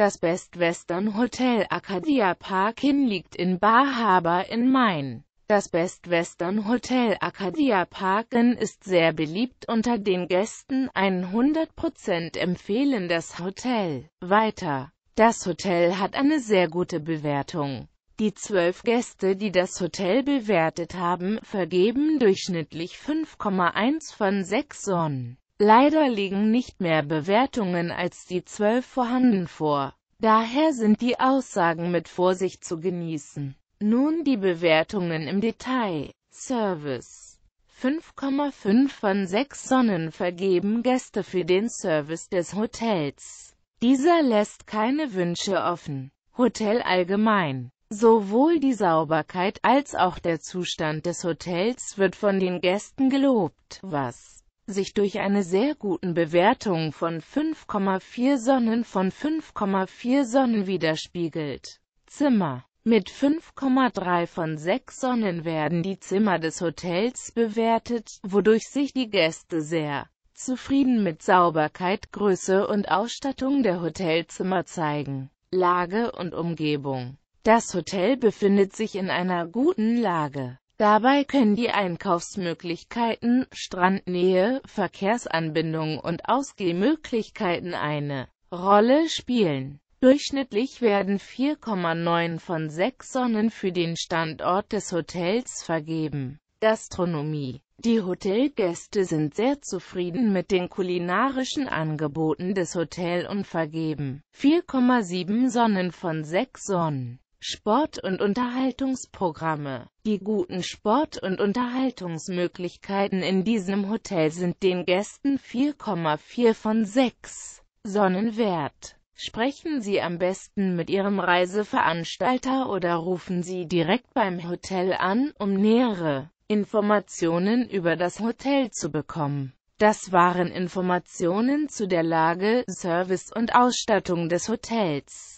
Das Best Western Hotel Acadia Park Inn liegt in Bar Harbor in Main. Das Best Western Hotel Acadia Park Inn ist sehr beliebt unter den Gästen, 100% empfehlen das Hotel. Weiter. Das Hotel hat eine sehr gute Bewertung. Die zwölf Gäste, die das Hotel bewertet haben, vergeben durchschnittlich 5,1 von 6 Sonnen. Leider liegen nicht mehr Bewertungen als die zwölf vorhanden vor. Daher sind die Aussagen mit Vorsicht zu genießen. Nun die Bewertungen im Detail. Service 5,5 von 6 Sonnen vergeben Gäste für den Service des Hotels. Dieser lässt keine Wünsche offen. Hotel allgemein. Sowohl die Sauberkeit als auch der Zustand des Hotels wird von den Gästen gelobt, was sich durch eine sehr guten Bewertung von 5,4 Sonnen von 5,4 Sonnen widerspiegelt. Zimmer mit 5,3 von 6 Sonnen werden die Zimmer des Hotels bewertet, wodurch sich die Gäste sehr zufrieden mit Sauberkeit, Größe und Ausstattung der Hotelzimmer zeigen. Lage und Umgebung Das Hotel befindet sich in einer guten Lage. Dabei können die Einkaufsmöglichkeiten, Strandnähe, Verkehrsanbindung und Ausgehmöglichkeiten eine Rolle spielen. Durchschnittlich werden 4,9 von 6 Sonnen für den Standort des Hotels vergeben. Gastronomie Die Hotelgäste sind sehr zufrieden mit den kulinarischen Angeboten des Hotels und vergeben 4,7 Sonnen von 6 Sonnen. Sport- und Unterhaltungsprogramme Die guten Sport- und Unterhaltungsmöglichkeiten in diesem Hotel sind den Gästen 4,4 von 6 Sonnen wert. Sprechen Sie am besten mit Ihrem Reiseveranstalter oder rufen Sie direkt beim Hotel an, um nähere Informationen über das Hotel zu bekommen. Das waren Informationen zu der Lage, Service und Ausstattung des Hotels.